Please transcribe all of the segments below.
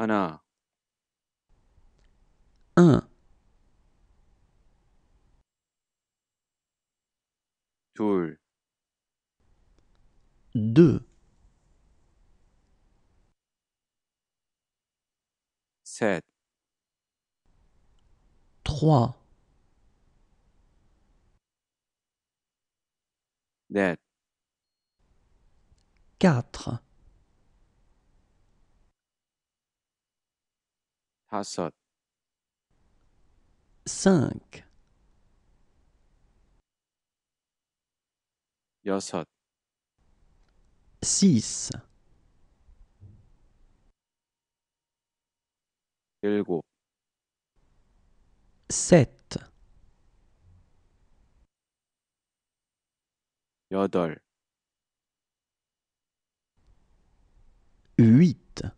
un deux sept, trois quatre 다섯 5 여섯 6 일곱 7 여덟 8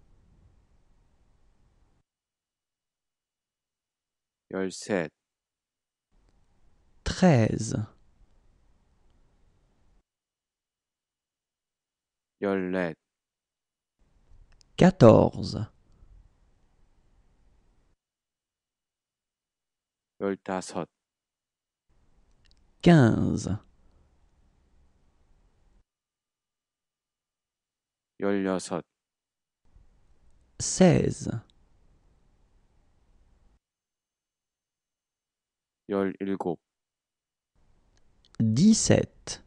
treize quatorze quinze seize dix-sept,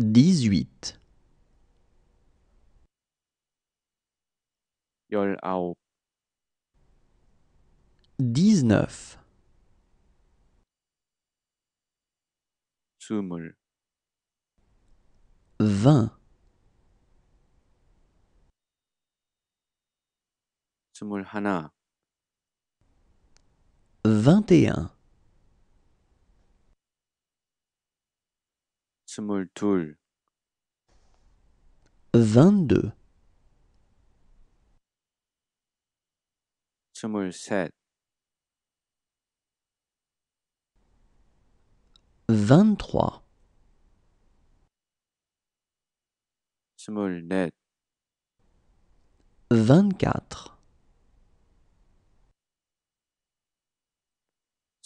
dix-huit, dix-neuf, vingt, 21 22 23 24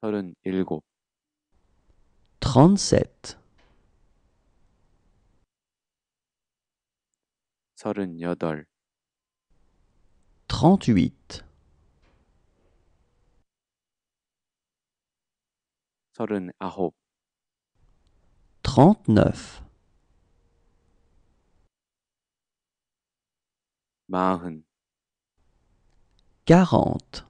서른일곱 37 서른여덟 38 서른아홉 39 마흔 40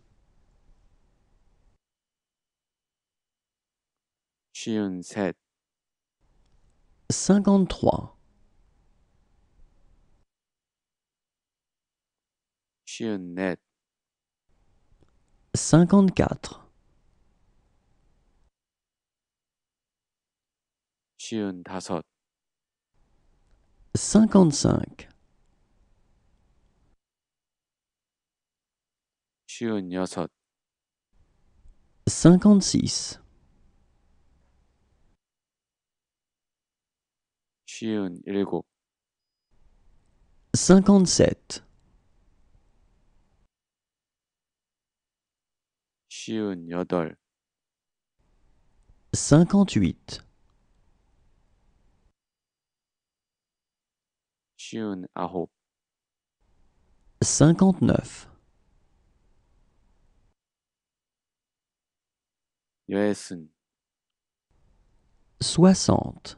7 53 53 54 55 55 56 Cinquante sept. Cinquante-huit. Cinquante-neuf. Soixante.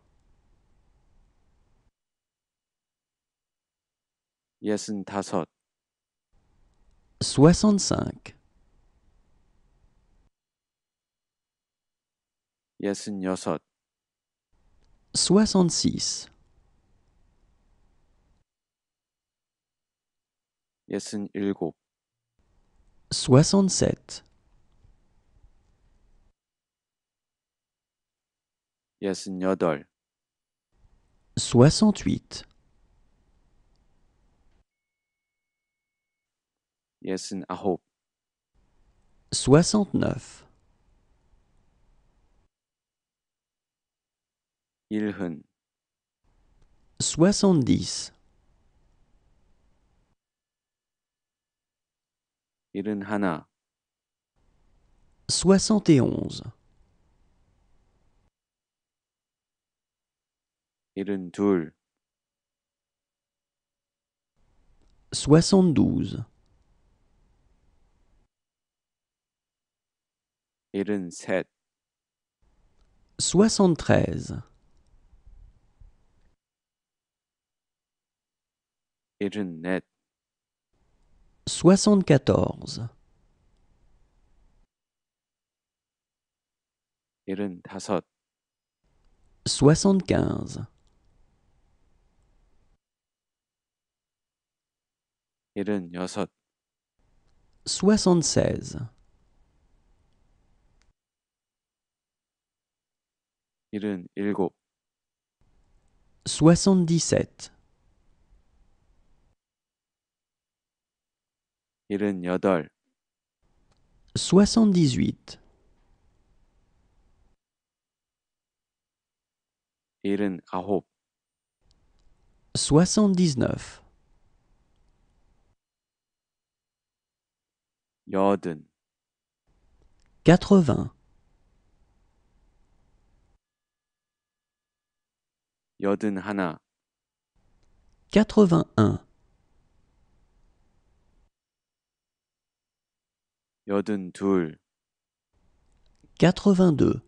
예순다섯 65 예순여섯 66 예순일곱 67 예순여덟 68 Yes, and 69. 일흔. 70. 일흔 하나. 71. 일흔 둘. 72. 73 73 74 75 76 Soixante-dix-sept soixante-dix-huit soixante-dix-neuf quatre-vingts hana. Quatre-vingt-un. Quatre-vingt-deux.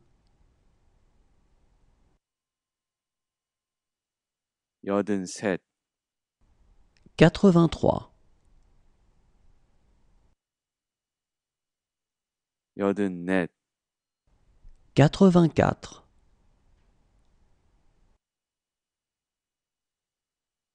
Yodun sept. Quatre-vingt-trois. Yodun net. Quatre-vingt-quatre.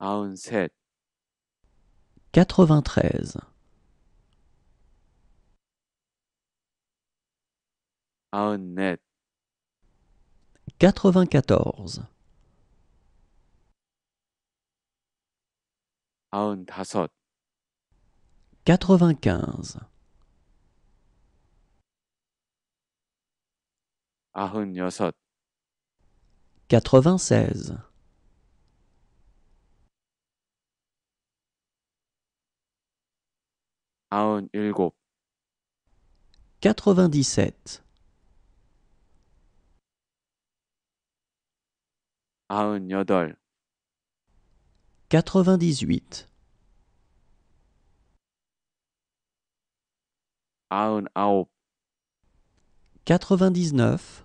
93 94 95 96 96 97 98 99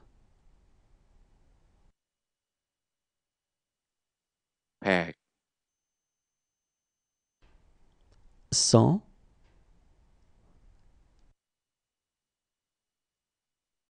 100